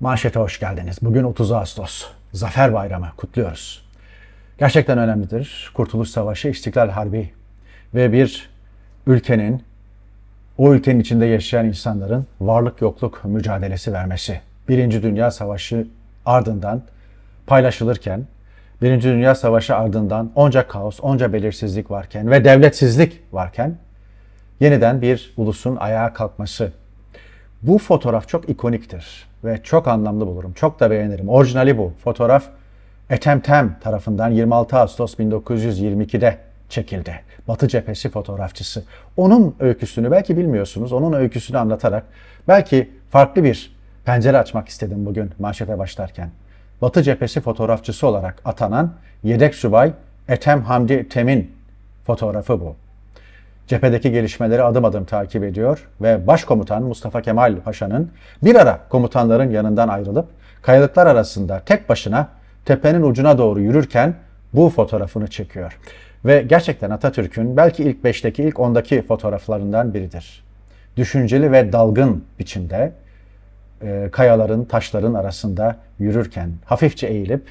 Manşete hoş geldiniz. Bugün 30 Ağustos. Zafer Bayramı kutluyoruz. Gerçekten önemlidir. Kurtuluş Savaşı, İstiklal Harbi ve bir ülkenin, o ülkenin içinde yaşayan insanların varlık yokluk mücadelesi vermesi. Birinci Dünya Savaşı ardından paylaşılırken, Birinci Dünya Savaşı ardından onca kaos, onca belirsizlik varken ve devletsizlik varken yeniden bir ulusun ayağa kalkması. Bu fotoğraf çok ikoniktir ve çok anlamlı bulurum. Çok da beğenirim. Orijinali bu. Fotoğraf Etemtem tarafından 26 Ağustos 1922'de çekildi. Batı cephesi fotoğrafçısı. Onun öyküsünü belki bilmiyorsunuz. Onun öyküsünü anlatarak belki farklı bir pencere açmak istedim bugün manşete başlarken. Batı cephesi fotoğrafçısı olarak atanan yedek subay Etem Hamdi Tem'in fotoğrafı bu cephedeki gelişmeleri adım adım takip ediyor ve Başkomutan Mustafa Kemal Paşa'nın bir ara komutanların yanından ayrılıp kayalıklar arasında tek başına tepenin ucuna doğru yürürken bu fotoğrafını çekiyor. Ve gerçekten Atatürk'ün belki ilk 5'teki ilk 10'daki fotoğraflarından biridir. Düşünceli ve dalgın biçimde e, kayaların, taşların arasında yürürken hafifçe eğilip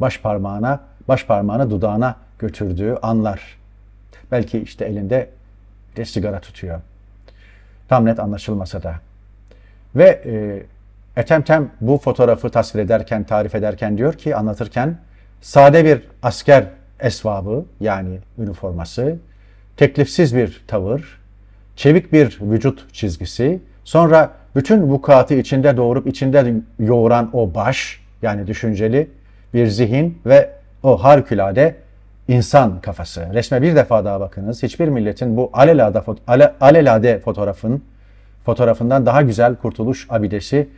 baş parmağına, baş parmağını dudağına götürdüğü anlar. Belki işte elinde de sigara tutuyor. Tam net anlaşılmasa da. Ve e, Etemtem bu fotoğrafı tasvir ederken, tarif ederken diyor ki, anlatırken sade bir asker esvabı yani üniforması, teklifsiz bir tavır, çevik bir vücut çizgisi, sonra bütün vukuatı içinde doğurup içinde yoğuran o baş yani düşünceli bir zihin ve o harikulade insan kafası. Resme bir defa daha bakınız. Hiçbir milletin bu alelade, ale, alelade fotoğrafın fotoğrafından daha güzel kurtuluş abidesi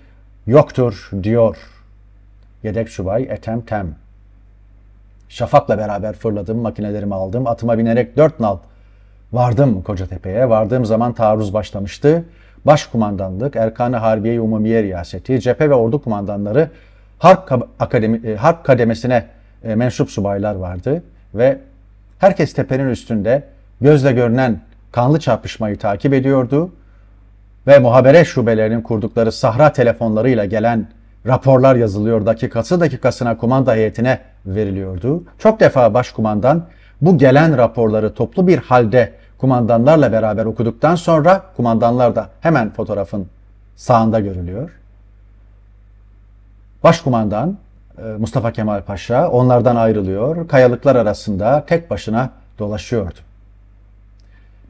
yoktur diyor. Yedek subay Etem Tem. Şafakla beraber fırladım, makinelerimi aldım. Atıma binerek dört nal vardım Kocatepe'ye. Vardığım zaman taarruz başlamıştı. Başkumandanlık, Erkan-ı Harbiye-i Umumiye Riyaseti, cephe ve ordu kumandanları Harp, Akademi, e, Harp kademesine e, mensup subaylar vardı ve herkes tepenin üstünde gözle görünen kanlı çarpışmayı takip ediyordu ve muhabere şubelerinin kurdukları sahra telefonlarıyla gelen raporlar yazılıyor dakikası dakikasına kumanda heyetine veriliyordu. Çok defa başkumandan bu gelen raporları toplu bir halde kumandanlarla beraber okuduktan sonra kumandanlar da hemen fotoğrafın sağında görülüyor. Başkumandan ee, Mustafa Kemal Paşa onlardan ayrılıyor, kayalıklar arasında tek başına dolaşıyordu.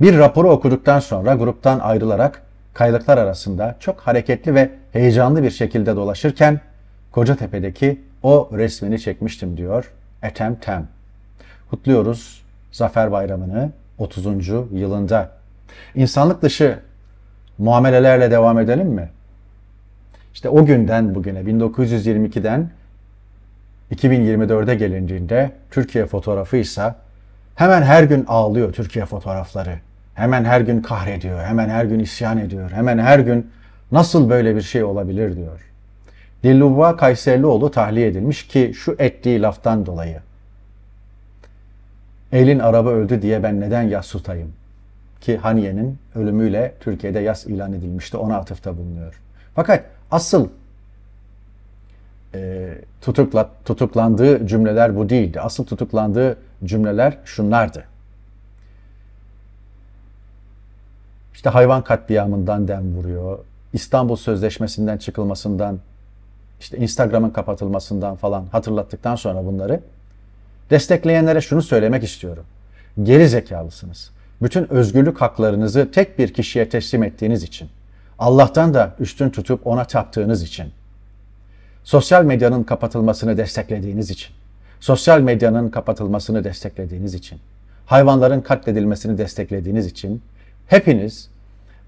Bir raporu okuduktan sonra gruptan ayrılarak kayalıklar arasında çok hareketli ve heyecanlı bir şekilde dolaşırken Kocatepe'deki o resmini çekmiştim diyor Etem Tem. Kutluyoruz Zafer Bayramı'nı 30. yılında. İnsanlık dışı muamelelerle devam edelim mi? İşte o günden bugüne 1922'den 2024'e gelindiğinde Türkiye fotoğrafı ise hemen her gün ağlıyor Türkiye fotoğrafları. Hemen her gün kahrediyor, hemen her gün isyan ediyor, hemen her gün nasıl böyle bir şey olabilir diyor. Dilruba Kayserlioğlu tahliye edilmiş ki şu ettiği laftan dolayı. Elin araba öldü diye ben neden yas tutayım? Ki Haniye'nin ölümüyle Türkiye'de yas ilan edilmişti ona atıfta bulunuyor. Fakat asıl e, tutukla, tutuklandığı cümleler bu değildi. Asıl tutuklandığı cümleler şunlardı. İşte hayvan katliamından dem vuruyor. İstanbul Sözleşmesi'nden çıkılmasından, işte Instagram'ın kapatılmasından falan hatırlattıktan sonra bunları destekleyenlere şunu söylemek istiyorum. Geri zekalısınız. Bütün özgürlük haklarınızı tek bir kişiye teslim ettiğiniz için, Allah'tan da üstün tutup ona taptığınız için Sosyal medyanın kapatılmasını desteklediğiniz için, sosyal medyanın kapatılmasını desteklediğiniz için, hayvanların katledilmesini desteklediğiniz için hepiniz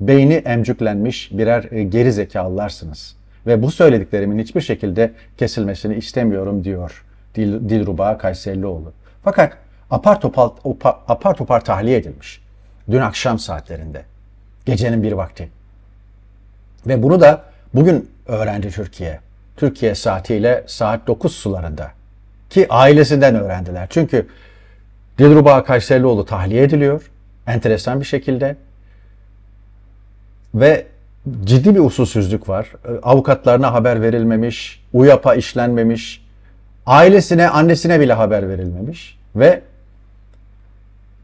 beyni emcüklenmiş birer e, geri zekalılarsınız. Ve bu söylediklerimin hiçbir şekilde kesilmesini istemiyorum diyor Dil, Dilruba Kayserlioğlu. Fakat apar topar, opa, apar topar tahliye edilmiş. Dün akşam saatlerinde. Gecenin bir vakti. Ve bunu da bugün öğrendi Türkiye. Türkiye saatiyle saat 9 sularında ki ailesinden öğrendiler. Çünkü Dilruba Kayserlioğlu tahliye ediliyor enteresan bir şekilde ve ciddi bir usulsüzlük var. Ee, avukatlarına haber verilmemiş, UYAP'a işlenmemiş, ailesine, annesine bile haber verilmemiş ve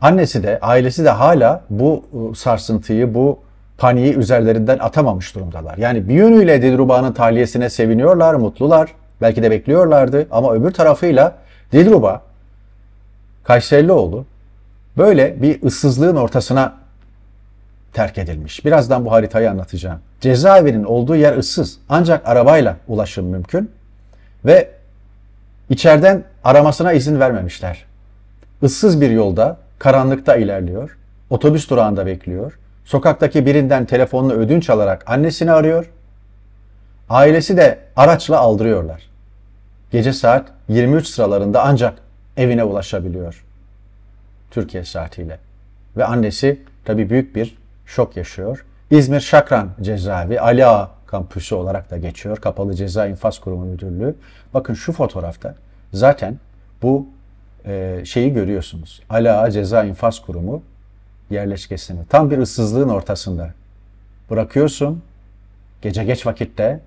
annesi de, ailesi de hala bu ıı, sarsıntıyı, bu paniği üzerlerinden atamamış durumdalar. Yani bir yönüyle Dilruba'nın tahliyesine seviniyorlar, mutlular. Belki de bekliyorlardı ama öbür tarafıyla Dilruba, Kayserilioğlu böyle bir ıssızlığın ortasına terk edilmiş. Birazdan bu haritayı anlatacağım. Cezaevinin olduğu yer ıssız ancak arabayla ulaşım mümkün ve içeriden aramasına izin vermemişler. Issız bir yolda, karanlıkta ilerliyor, otobüs durağında bekliyor. Sokaktaki birinden telefonunu ödünç alarak annesini arıyor. Ailesi de araçla aldırıyorlar. Gece saat 23 sıralarında ancak evine ulaşabiliyor. Türkiye saatiyle. Ve annesi tabii büyük bir şok yaşıyor. İzmir Şakran Cezaevi Ali Ağa kampüsü olarak da geçiyor. Kapalı Ceza İnfaz Kurumu Müdürlüğü. Bakın şu fotoğrafta zaten bu e, şeyi görüyorsunuz. Ali Ceza İnfaz Kurumu yerleşkesini. Tam bir ıssızlığın ortasında. Bırakıyorsun gece geç vakitte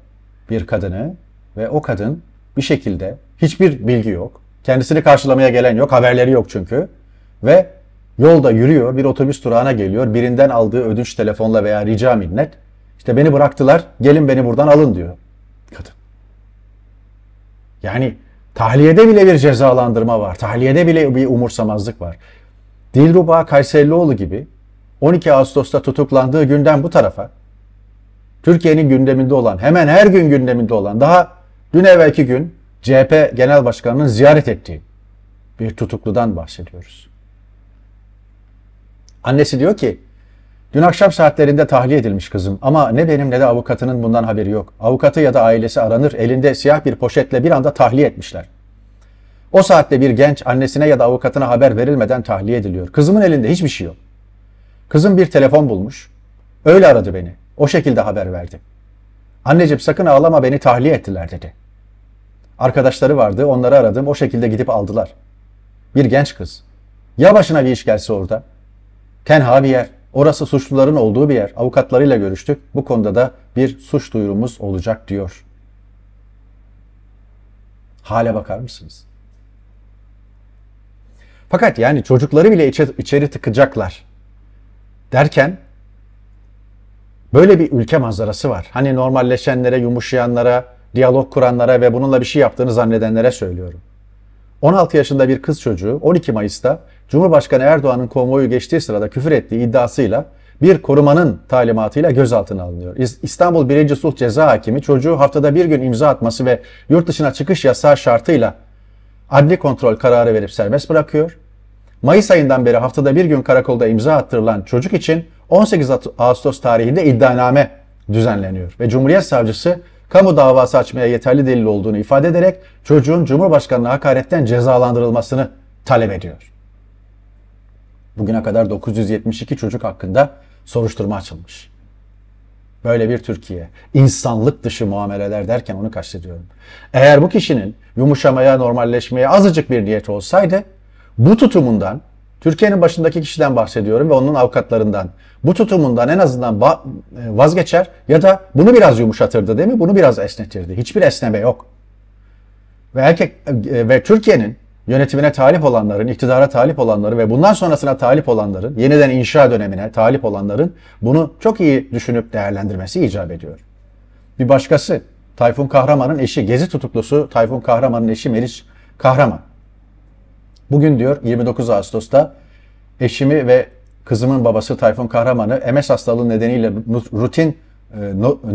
bir kadını ve o kadın bir şekilde hiçbir bilgi yok. Kendisini karşılamaya gelen yok. Haberleri yok çünkü. Ve yolda yürüyor. Bir otobüs durağına geliyor. Birinden aldığı ödünç telefonla veya rica minnet. İşte beni bıraktılar. Gelin beni buradan alın diyor kadın. Yani tahliyede bile bir cezalandırma var. Tahliyede bile bir umursamazlık var. Dilruba Kayserlioğlu gibi 12 Ağustos'ta tutuklandığı günden bu tarafa Türkiye'nin gündeminde olan, hemen her gün gündeminde olan, daha dün evvelki gün CHP Genel Başkanı'nın ziyaret ettiği bir tutukludan bahsediyoruz. Annesi diyor ki, dün akşam saatlerinde tahliye edilmiş kızım ama ne benim ne de avukatının bundan haberi yok. Avukatı ya da ailesi aranır, elinde siyah bir poşetle bir anda tahliye etmişler. O saatte bir genç annesine ya da avukatına haber verilmeden tahliye ediliyor. Kızımın elinde hiçbir şey yok. Kızım bir telefon bulmuş. Öyle aradı beni. O şekilde haber verdi. Anneciğim sakın ağlama beni tahliye ettiler dedi. Arkadaşları vardı onları aradım o şekilde gidip aldılar. Bir genç kız. Ya başına bir iş gelse orada? Tenha bir yer. Orası suçluların olduğu bir yer. Avukatlarıyla görüştük. Bu konuda da bir suç duyurumuz olacak diyor. Hale bakar mısınız? Fakat yani çocukları bile içe, içeri tıkacaklar derken böyle bir ülke manzarası var. Hani normalleşenlere, yumuşayanlara, diyalog kuranlara ve bununla bir şey yaptığını zannedenlere söylüyorum. 16 yaşında bir kız çocuğu 12 Mayıs'ta Cumhurbaşkanı Erdoğan'ın konvoyu geçtiği sırada küfür ettiği iddiasıyla bir korumanın talimatıyla gözaltına alınıyor. İstanbul 1. Sulh Ceza Hakimi çocuğu haftada bir gün imza atması ve yurt dışına çıkış yasağı şartıyla adli kontrol kararı verip serbest bırakıyor. Mayıs ayından beri haftada bir gün karakolda imza attırılan çocuk için 18 Ağustos tarihinde iddianame düzenleniyor ve Cumhuriyet Savcısı kamu davası açmaya yeterli delil olduğunu ifade ederek çocuğun Cumhurbaşkanı'na hakaretten cezalandırılmasını talep ediyor. Bugüne kadar 972 çocuk hakkında soruşturma açılmış. Böyle bir Türkiye. İnsanlık dışı muameleler derken onu kastediyorum. Eğer bu kişinin yumuşamaya, normalleşmeye azıcık bir niyet olsaydı bu tutumundan Türkiye'nin başındaki kişiden bahsediyorum ve onun avukatlarından. Bu tutumundan en azından e, vazgeçer ya da bunu biraz yumuşatırdı değil mi? Bunu biraz esnetirdi. Hiçbir esneme yok. Ve erkek e, ve Türkiye'nin yönetimine talip olanların, iktidara talip olanların ve bundan sonrasına talip olanların, yeniden inşa dönemine talip olanların bunu çok iyi düşünüp değerlendirmesi icap ediyor. Bir başkası, Tayfun Kahraman'ın eşi, Gezi tutuklusu Tayfun Kahraman'ın eşi Melis Kahraman. Bugün diyor 29 Ağustos'ta eşimi ve kızımın babası Tayfun Kahraman'ı MS hastalığı nedeniyle rutin e,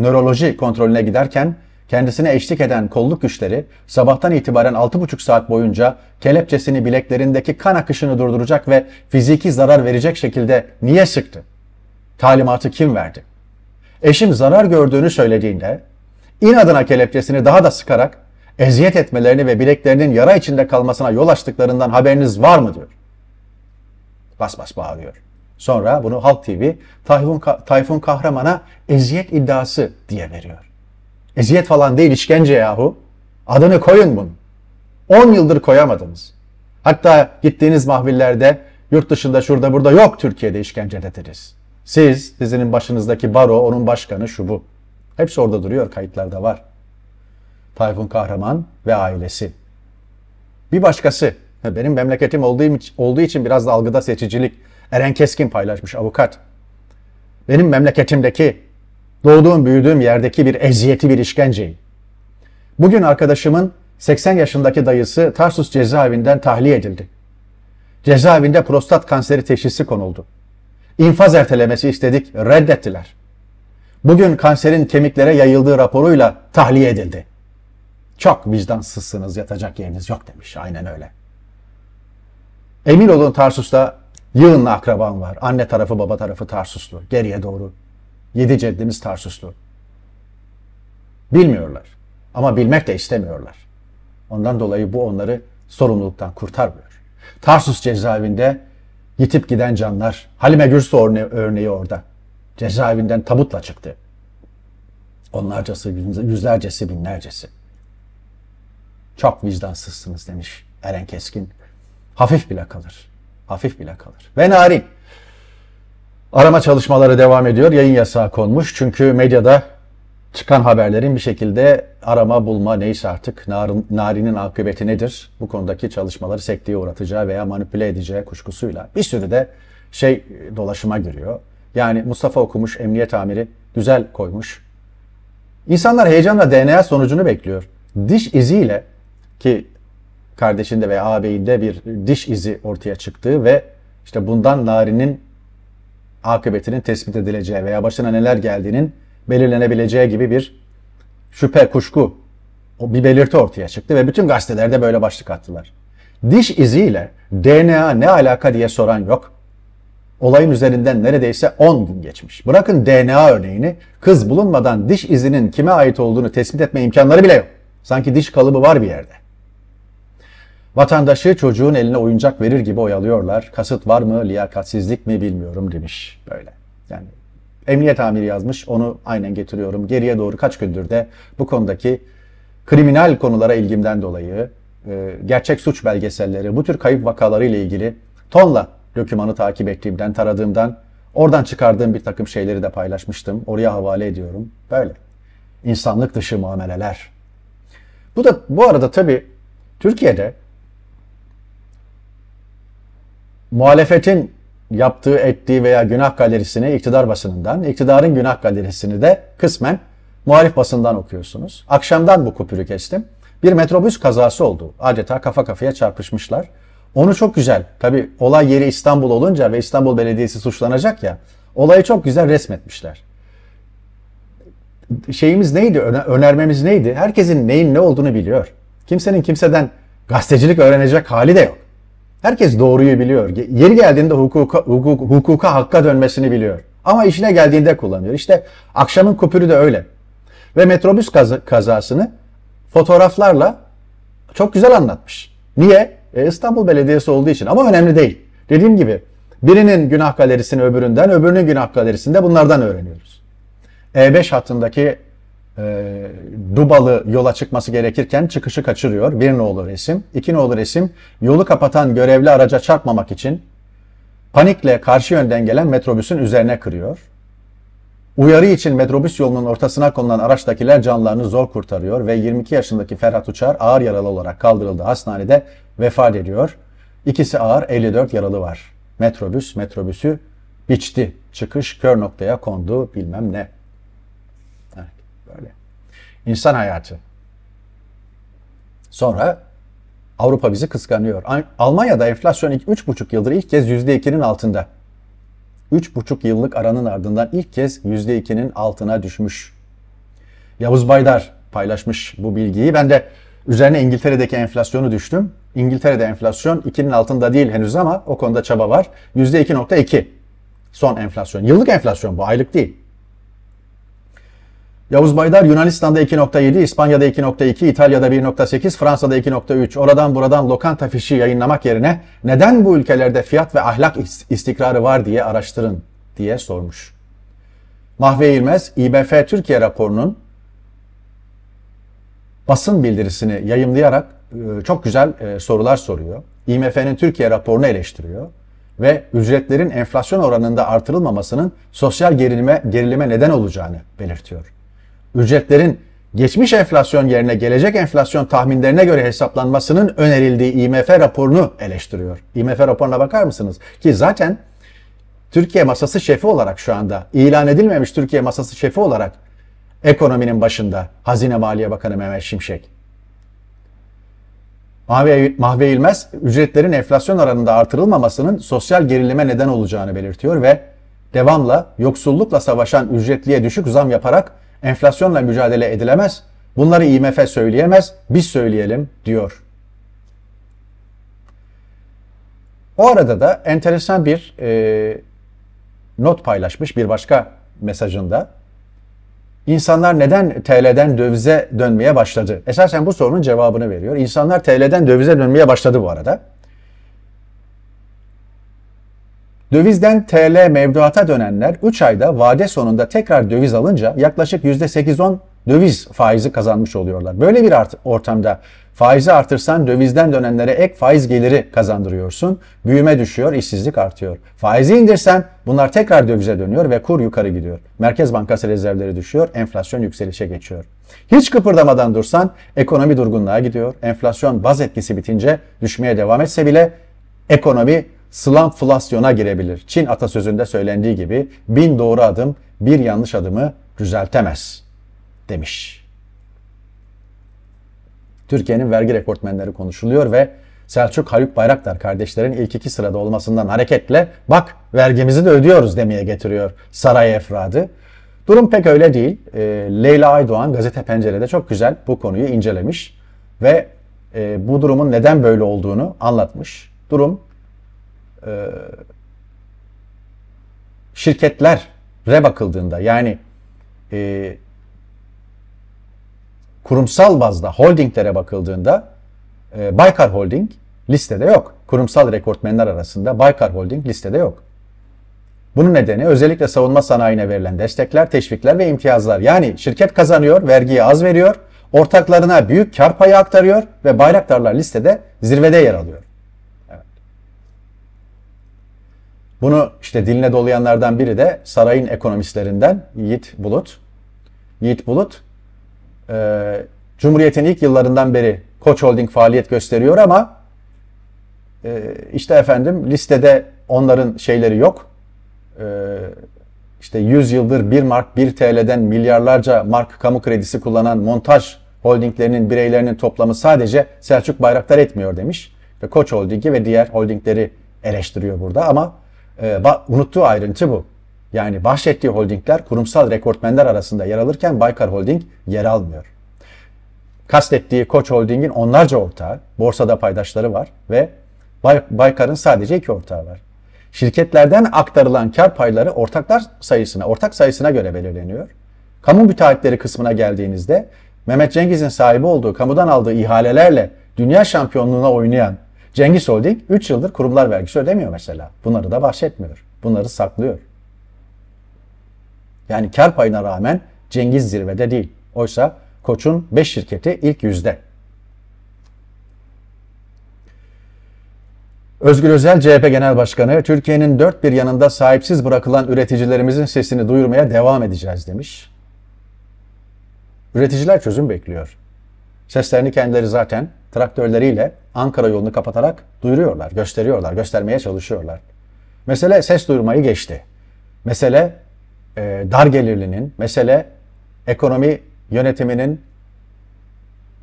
nöroloji kontrolüne giderken kendisine eşlik eden kolluk güçleri sabahtan itibaren 6,5 saat boyunca kelepçesini bileklerindeki kan akışını durduracak ve fiziki zarar verecek şekilde niye sıktı? Talimatı kim verdi? Eşim zarar gördüğünü söylediğinde inadına kelepçesini daha da sıkarak eziyet etmelerini ve bileklerinin yara içinde kalmasına yol açtıklarından haberiniz var mı diyor. Bas bas bağırıyor. Sonra bunu Halk TV Tayfun, Tayfun Kahraman'a eziyet iddiası diye veriyor. Eziyet falan değil işkence yahu. Adını koyun bunu. 10 yıldır koyamadınız. Hatta gittiğiniz mahvillerde yurt dışında şurada burada yok Türkiye'de işkence dediniz. Siz, sizin başınızdaki baro, onun başkanı şu bu. Hepsi orada duruyor, kayıtlarda var. Tayfun Kahraman ve ailesi. Bir başkası, benim memleketim olduğum, olduğu için biraz da algıda seçicilik. Eren Keskin paylaşmış avukat. Benim memleketimdeki Doğduğum büyüdüğüm yerdeki bir eziyeti bir işkenceyi. Bugün arkadaşımın 80 yaşındaki dayısı Tarsus cezaevinden tahliye edildi. Cezaevinde prostat kanseri teşhisi konuldu. İnfaz ertelemesi istedik, reddettiler. Bugün kanserin kemiklere yayıldığı raporuyla tahliye edildi. Çok vicdansızsınız, yatacak yeriniz yok demiş. Aynen öyle. Emin olun Tarsus'ta yığınla akraban var. Anne tarafı, baba tarafı Tarsuslu. Geriye doğru Yedi ceddimiz Tarsuslu. Bilmiyorlar ama bilmek de istemiyorlar. Ondan dolayı bu onları sorumluluktan kurtarmıyor. Tarsus cezaevinde yitip giden canlar, Halime Gürsu örne örneği orada. Cezaevinden tabutla çıktı. Onlarcası, yüzlercesi, binlercesi. Çok vicdansızsınız demiş Eren Keskin. Hafif bile kalır. Hafif bile kalır. Ve narin. Arama çalışmaları devam ediyor. Yayın yasağı konmuş. Çünkü medyada çıkan haberlerin bir şekilde arama, bulma neyse artık narin, narinin akıbeti nedir? Bu konudaki çalışmaları sekteye uğratacağı veya manipüle edeceği kuşkusuyla bir sürü de şey e, dolaşıma giriyor. Yani Mustafa okumuş, emniyet amiri güzel koymuş. İnsanlar heyecanla DNA sonucunu bekliyor. Diş iziyle ki kardeşinde veya ağabeyinde bir diş izi ortaya çıktığı ve işte bundan narinin akıbetinin tespit edileceği veya başına neler geldiğinin belirlenebileceği gibi bir şüphe, kuşku, o bir belirti ortaya çıktı ve bütün gazetelerde böyle başlık attılar. Diş iziyle DNA ne alaka diye soran yok. Olayın üzerinden neredeyse 10 gün geçmiş. Bırakın DNA örneğini, kız bulunmadan diş izinin kime ait olduğunu tespit etme imkanları bile yok. Sanki diş kalıbı var bir yerde. Vatandaşı çocuğun eline oyuncak verir gibi oyalıyorlar. Kasıt var mı, liyakatsizlik mi bilmiyorum demiş böyle. Yani emniyet amiri yazmış, onu aynen getiriyorum. Geriye doğru kaç gündür de bu konudaki kriminal konulara ilgimden dolayı, e, gerçek suç belgeselleri, bu tür kayıp vakaları ile ilgili tonla dokümanı takip ettiğimden, taradığımdan, oradan çıkardığım bir takım şeyleri de paylaşmıştım. Oraya havale ediyorum. Böyle. İnsanlık dışı muameleler. Bu da bu arada tabii Türkiye'de muhalefetin yaptığı, ettiği veya günah galerisini iktidar basınından, iktidarın günah galerisini de kısmen muhalif basından okuyorsunuz. Akşamdan bu kupürü kestim. Bir metrobüs kazası oldu. Adeta kafa kafaya çarpışmışlar. Onu çok güzel, tabi olay yeri İstanbul olunca ve İstanbul Belediyesi suçlanacak ya, olayı çok güzel resmetmişler. Şeyimiz neydi, önermemiz neydi? Herkesin neyin ne olduğunu biliyor. Kimsenin kimseden gazetecilik öğrenecek hali de yok. Herkes doğruyu biliyor. Yeri geldiğinde hukuka, hukuk, hukuka hakka dönmesini biliyor. Ama işine geldiğinde kullanıyor. İşte akşamın kupürü de öyle. Ve metrobüs kaz- kazasını fotoğraflarla çok güzel anlatmış. Niye? E, İstanbul Belediyesi olduğu için ama önemli değil. Dediğim gibi birinin günah galerisini öbüründen, öbürünün günah galerisinde bunlardan öğreniyoruz. E5 hattındaki e, Dubalı yola çıkması gerekirken çıkışı kaçırıyor. Bir nolu resim. iki nolu resim yolu kapatan görevli araca çarpmamak için panikle karşı yönden gelen metrobüsün üzerine kırıyor. Uyarı için metrobüs yolunun ortasına konulan araçtakiler canlarını zor kurtarıyor ve 22 yaşındaki Ferhat Uçar ağır yaralı olarak kaldırıldığı hastanede vefat ediyor. İkisi ağır 54 yaralı var. Metrobüs metrobüsü biçti. Çıkış kör noktaya kondu bilmem ne insan hayatı. Sonra Avrupa bizi kıskanıyor. Almanya'da enflasyon 3,5 yıldır ilk kez %2'nin altında. 3,5 yıllık aranın ardından ilk kez %2'nin altına düşmüş. Yavuz Baydar paylaşmış bu bilgiyi. Ben de üzerine İngiltere'deki enflasyonu düştüm. İngiltere'de enflasyon 2'nin altında değil henüz ama o konuda çaba var. %2.2 son enflasyon. Yıllık enflasyon bu aylık değil. Yavuz Baydar Yunanistan'da 2.7, İspanya'da 2.2, İtalya'da 1.8, Fransa'da 2.3 oradan buradan lokanta fişi yayınlamak yerine neden bu ülkelerde fiyat ve ahlak istikrarı var diye araştırın diye sormuş. Mahve Eğilmez, İBF Türkiye raporunun basın bildirisini yayımlayarak e, çok güzel e, sorular soruyor. IMF'nin Türkiye raporunu eleştiriyor ve ücretlerin enflasyon oranında artırılmamasının sosyal gerilime, gerilime neden olacağını belirtiyor ücretlerin geçmiş enflasyon yerine gelecek enflasyon tahminlerine göre hesaplanmasının önerildiği IMF raporunu eleştiriyor. IMF raporuna bakar mısınız? Ki zaten Türkiye masası şefi olarak şu anda ilan edilmemiş Türkiye masası şefi olarak ekonominin başında Hazine Maliye Bakanı Mehmet Şimşek. Mahve, Mahve İlmez ücretlerin enflasyon oranında artırılmamasının sosyal gerilime neden olacağını belirtiyor ve devamla yoksullukla savaşan ücretliye düşük zam yaparak Enflasyonla mücadele edilemez. Bunları IMF söyleyemez. Biz söyleyelim diyor. O arada da enteresan bir e, not paylaşmış bir başka mesajında. İnsanlar neden TL'den dövize dönmeye başladı? Esasen bu sorunun cevabını veriyor. İnsanlar TL'den dövize dönmeye başladı bu arada. Dövizden TL mevduata dönenler 3 ayda vade sonunda tekrar döviz alınca yaklaşık %8-10 döviz faizi kazanmış oluyorlar. Böyle bir ortamda faizi artırsan dövizden dönenlere ek faiz geliri kazandırıyorsun. Büyüme düşüyor, işsizlik artıyor. Faizi indirsen bunlar tekrar dövize dönüyor ve kur yukarı gidiyor. Merkez Bankası rezervleri düşüyor, enflasyon yükselişe geçiyor. Hiç kıpırdamadan dursan ekonomi durgunluğa gidiyor. Enflasyon baz etkisi bitince düşmeye devam etse bile ekonomi slamflasyona girebilir. Çin atasözünde söylendiği gibi bin doğru adım bir yanlış adımı düzeltemez demiş. Türkiye'nin vergi rekortmenleri konuşuluyor ve Selçuk Haluk Bayraktar kardeşlerin ilk iki sırada olmasından hareketle bak vergimizi de ödüyoruz demeye getiriyor saray efradı. Durum pek öyle değil. E, Leyla Aydoğan gazete pencerede çok güzel bu konuyu incelemiş ve e, bu durumun neden böyle olduğunu anlatmış. Durum e, şirketlere bakıldığında yani e, kurumsal bazda holdinglere bakıldığında e, Baykar Holding listede yok. Kurumsal rekortmenler arasında Baykar Holding listede yok. Bunun nedeni özellikle savunma sanayine verilen destekler, teşvikler ve imtiyazlar. Yani şirket kazanıyor, vergiyi az veriyor, ortaklarına büyük kar payı aktarıyor ve Bayraktarlar listede zirvede yer alıyor. Bunu işte diline dolayanlardan biri de sarayın ekonomistlerinden Yiğit Bulut. Yiğit Bulut, e, Cumhuriyet'in ilk yıllarından beri Koç Holding faaliyet gösteriyor ama e, işte efendim listede onların şeyleri yok. E, işte 100 yıldır 1 mark 1 TL'den milyarlarca mark kamu kredisi kullanan montaj holdinglerinin bireylerinin toplamı sadece Selçuk Bayraktar etmiyor demiş. Ve Koç Holding'i ve diğer holdingleri eleştiriyor burada ama e, unuttuğu ayrıntı bu. Yani bahsettiği holdingler kurumsal rekortmenler arasında yer alırken Baykar Holding yer almıyor. Kastettiği Koç Holding'in onlarca ortağı, borsada paydaşları var ve Bay, Baykar'ın sadece iki ortağı var. Şirketlerden aktarılan kar payları ortaklar sayısına, ortak sayısına göre belirleniyor. Kamu müteahhitleri kısmına geldiğinizde Mehmet Cengiz'in sahibi olduğu kamudan aldığı ihalelerle dünya şampiyonluğuna oynayan Cengiz Holding 3 yıldır kurumlar vergisi ödemiyor mesela. Bunları da bahsetmiyor. Bunları saklıyor. Yani kar payına rağmen Cengiz zirvede değil. Oysa Koç'un 5 şirketi ilk yüzde. Özgür Özel CHP Genel Başkanı Türkiye'nin dört bir yanında sahipsiz bırakılan üreticilerimizin sesini duyurmaya devam edeceğiz demiş. Üreticiler çözüm bekliyor. Seslerini kendileri zaten traktörleriyle Ankara yolunu kapatarak duyuruyorlar, gösteriyorlar, göstermeye çalışıyorlar. Mesele ses duyurmayı geçti. Mesele e, dar gelirlinin, mesele ekonomi yönetiminin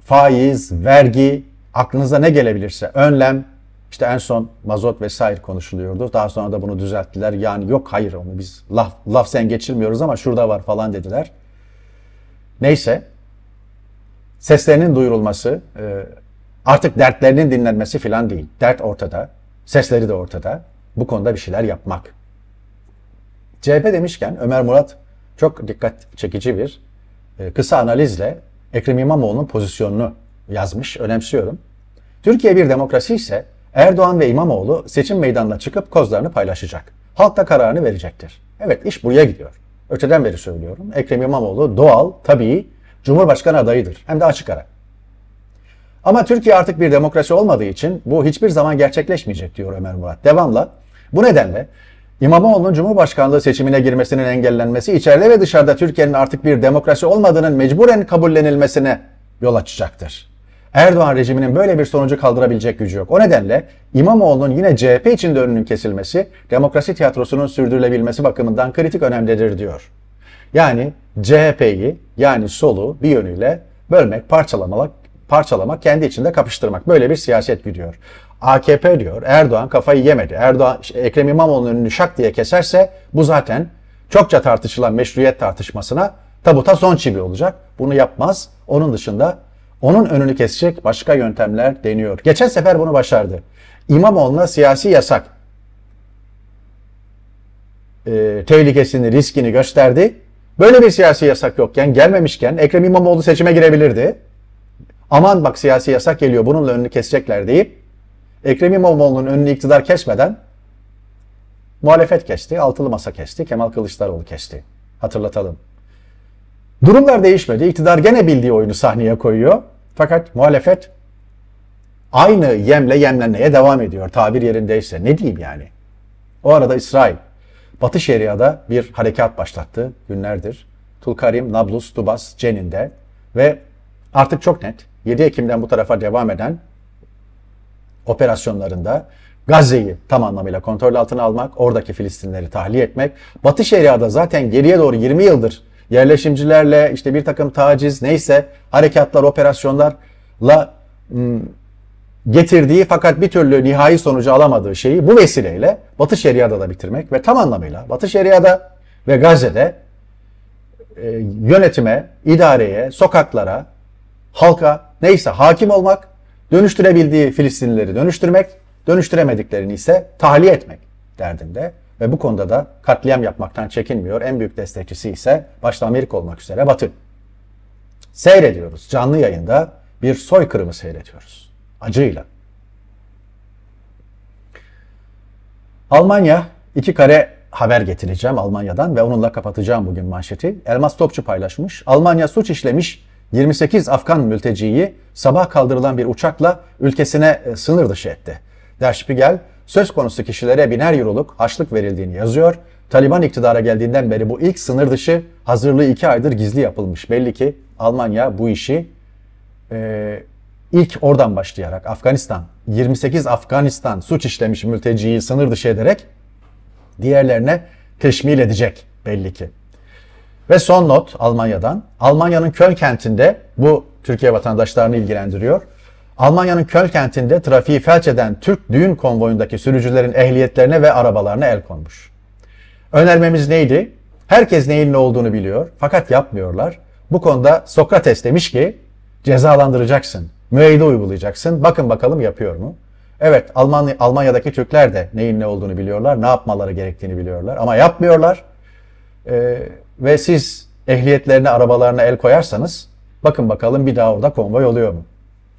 faiz, vergi, aklınıza ne gelebilirse önlem, işte en son mazot vesaire konuşuluyordu. Daha sonra da bunu düzelttiler. Yani yok hayır onu biz laf, laf sen geçirmiyoruz ama şurada var falan dediler. Neyse seslerinin duyurulması, e, Artık dertlerinin dinlenmesi filan değil. Dert ortada. Sesleri de ortada. Bu konuda bir şeyler yapmak. CHP demişken Ömer Murat çok dikkat çekici bir e, kısa analizle Ekrem İmamoğlu'nun pozisyonunu yazmış. Önemsiyorum. Türkiye bir demokrasi ise Erdoğan ve İmamoğlu seçim meydanına çıkıp kozlarını paylaşacak. Halk da kararını verecektir. Evet iş buraya gidiyor. Öteden beri söylüyorum. Ekrem İmamoğlu doğal, tabii Cumhurbaşkanı adayıdır. Hem de açık ara. Ama Türkiye artık bir demokrasi olmadığı için bu hiçbir zaman gerçekleşmeyecek diyor Ömer Murat. Devamla bu nedenle İmamoğlu'nun Cumhurbaşkanlığı seçimine girmesinin engellenmesi içeride ve dışarıda Türkiye'nin artık bir demokrasi olmadığının mecburen kabullenilmesine yol açacaktır. Erdoğan rejiminin böyle bir sonucu kaldırabilecek gücü yok. O nedenle İmamoğlu'nun yine CHP içinde önünün kesilmesi, demokrasi tiyatrosunun sürdürülebilmesi bakımından kritik önemlidir diyor. Yani CHP'yi yani solu bir yönüyle bölmek, parçalamak parçalamak, kendi içinde kapıştırmak. Böyle bir siyaset gidiyor. AKP diyor Erdoğan kafayı yemedi. Erdoğan Ekrem İmamoğlu'nun önünü şak diye keserse bu zaten çokça tartışılan meşruiyet tartışmasına tabuta son çivi olacak. Bunu yapmaz. Onun dışında onun önünü kesecek başka yöntemler deniyor. Geçen sefer bunu başardı. İmamoğlu'na siyasi yasak e, tehlikesini, riskini gösterdi. Böyle bir siyasi yasak yokken, gelmemişken Ekrem İmamoğlu seçime girebilirdi aman bak siyasi yasak geliyor bununla önünü kesecekler deyip Ekrem İmamoğlu'nun önünü iktidar kesmeden muhalefet kesti, altılı masa kesti, Kemal Kılıçdaroğlu kesti. Hatırlatalım. Durumlar değişmedi. İktidar gene bildiği oyunu sahneye koyuyor. Fakat muhalefet aynı yemle yemlenmeye devam ediyor tabir yerindeyse. Ne diyeyim yani? O arada İsrail Batı Şeria'da bir harekat başlattı günlerdir. Tulkarim, Nablus, Dubas, Cenin'de ve artık çok net 7 Ekim'den bu tarafa devam eden operasyonlarında Gazze'yi tam anlamıyla kontrol altına almak, oradaki Filistinleri tahliye etmek, Batı Şeria'da zaten geriye doğru 20 yıldır yerleşimcilerle işte bir takım taciz neyse harekatlar, operasyonlarla getirdiği fakat bir türlü nihai sonucu alamadığı şeyi bu vesileyle Batı Şeria'da da bitirmek ve tam anlamıyla Batı Şeria'da ve Gazze'de e, yönetime, idareye, sokaklara, halka neyse hakim olmak, dönüştürebildiği Filistinlileri dönüştürmek, dönüştüremediklerini ise tahliye etmek derdinde ve bu konuda da katliam yapmaktan çekinmiyor. En büyük destekçisi ise başta Amerika olmak üzere Batı. Seyrediyoruz canlı yayında bir soykırımı seyrediyoruz. Acıyla. Almanya iki kare haber getireceğim Almanya'dan ve onunla kapatacağım bugün manşeti. Elmas Topçu paylaşmış. Almanya suç işlemiş 28 Afgan mülteciyi sabah kaldırılan bir uçakla ülkesine e, sınır dışı etti. Der Spiegel, söz konusu kişilere biner euroluk haçlık verildiğini yazıyor. Taliban iktidara geldiğinden beri bu ilk sınır dışı hazırlığı iki aydır gizli yapılmış. Belli ki Almanya bu işi e, ilk oradan başlayarak Afganistan, 28 Afganistan suç işlemiş mülteciyi sınır dışı ederek diğerlerine teşmil edecek belli ki. Ve son not Almanya'dan. Almanya'nın Köln kentinde bu Türkiye vatandaşlarını ilgilendiriyor. Almanya'nın Köln kentinde trafiği felç eden Türk düğün konvoyundaki sürücülerin ehliyetlerine ve arabalarına el konmuş. Önermemiz neydi? Herkes neyin ne olduğunu biliyor fakat yapmıyorlar. Bu konuda Sokrates demiş ki cezalandıracaksın, müeyyide uygulayacaksın. Bakın bakalım yapıyor mu? Evet Almanya, Almanya'daki Türkler de neyin ne olduğunu biliyorlar, ne yapmaları gerektiğini biliyorlar ama yapmıyorlar. Ee, ve siz ehliyetlerine, arabalarına el koyarsanız bakın bakalım bir daha orada konvoy oluyor mu?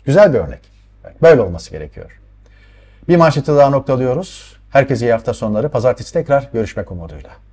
Güzel bir örnek. Böyle olması gerekiyor. Bir manşeti daha noktalıyoruz. Herkese iyi hafta sonları. Pazartesi tekrar görüşmek umuduyla.